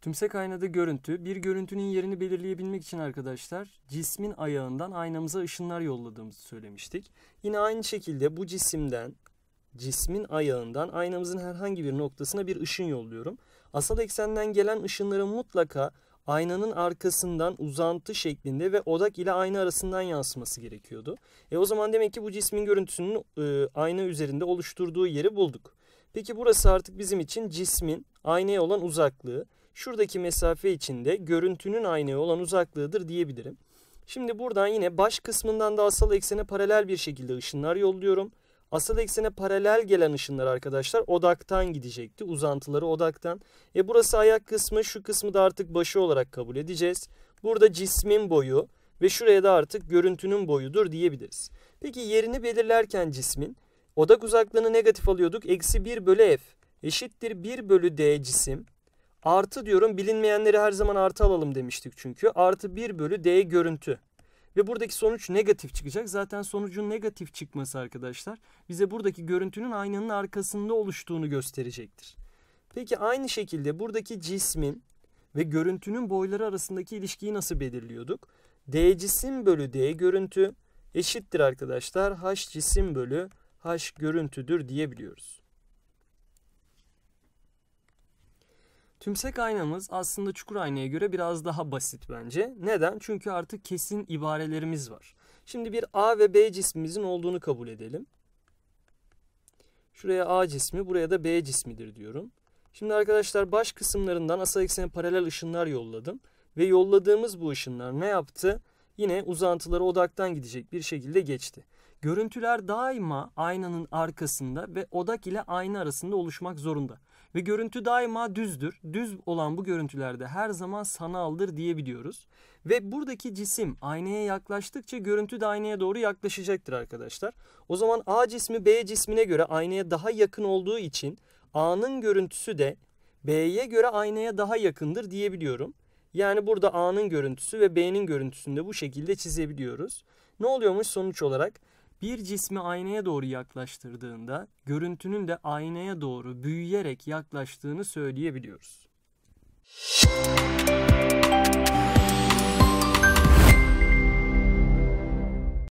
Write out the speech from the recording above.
Tümsek aynada görüntü. Bir görüntünün yerini belirleyebilmek için arkadaşlar cismin ayağından aynamıza ışınlar yolladığımızı söylemiştik. Yine aynı şekilde bu cisimden cismin ayağından aynamızın herhangi bir noktasına bir ışın yolluyorum. Asal eksenden gelen ışınların mutlaka aynanın arkasından uzantı şeklinde ve odak ile ayna arasından yansıması gerekiyordu. E o zaman demek ki bu cismin görüntüsünün e, ayna üzerinde oluşturduğu yeri bulduk. Peki burası artık bizim için cismin aynaya olan uzaklığı şuradaki mesafe içinde görüntünün aynaya olan uzaklığıdır diyebilirim. Şimdi buradan yine baş kısmından da asal eksene paralel bir şekilde ışınlar yolluyorum. Asal eksene paralel gelen ışınlar arkadaşlar odaktan gidecekti. Uzantıları odaktan. E burası ayak kısmı şu kısmı da artık başı olarak kabul edeceğiz. Burada cismin boyu ve şuraya da artık görüntünün boyudur diyebiliriz. Peki yerini belirlerken cismin odak uzaklığını negatif alıyorduk. Eksi 1 bölü f eşittir 1 bölü d cisim Artı diyorum bilinmeyenleri her zaman artı alalım demiştik çünkü. Artı 1 bölü D görüntü. Ve buradaki sonuç negatif çıkacak. Zaten sonucun negatif çıkması arkadaşlar bize buradaki görüntünün aynanın arkasında oluştuğunu gösterecektir. Peki aynı şekilde buradaki cismin ve görüntünün boyları arasındaki ilişkiyi nasıl belirliyorduk? D cisim bölü D görüntü eşittir arkadaşlar. H cisim bölü H görüntüdür diyebiliyoruz. Tümsek aynamız aslında çukur aynaya göre biraz daha basit bence. Neden? Çünkü artık kesin ibarelerimiz var. Şimdi bir A ve B cismimizin olduğunu kabul edelim. Şuraya A cismi, buraya da B cismidir diyorum. Şimdi arkadaşlar baş kısımlarından asal eksene paralel ışınlar yolladım. Ve yolladığımız bu ışınlar ne yaptı? yine uzantıları odaktan gidecek bir şekilde geçti. Görüntüler daima aynanın arkasında ve odak ile ayna arasında oluşmak zorunda. Ve görüntü daima düzdür. Düz olan bu görüntülerde her zaman sanaldır diyebiliyoruz. Ve buradaki cisim aynaya yaklaştıkça görüntü de aynaya doğru yaklaşacaktır arkadaşlar. O zaman A cismi B cismine göre aynaya daha yakın olduğu için A'nın görüntüsü de B'ye göre aynaya daha yakındır diyebiliyorum. Yani burada A'nın görüntüsü ve B'nin görüntüsünü de bu şekilde çizebiliyoruz. Ne oluyormuş sonuç olarak? Bir cismi aynaya doğru yaklaştırdığında görüntünün de aynaya doğru büyüyerek yaklaştığını söyleyebiliyoruz. Müzik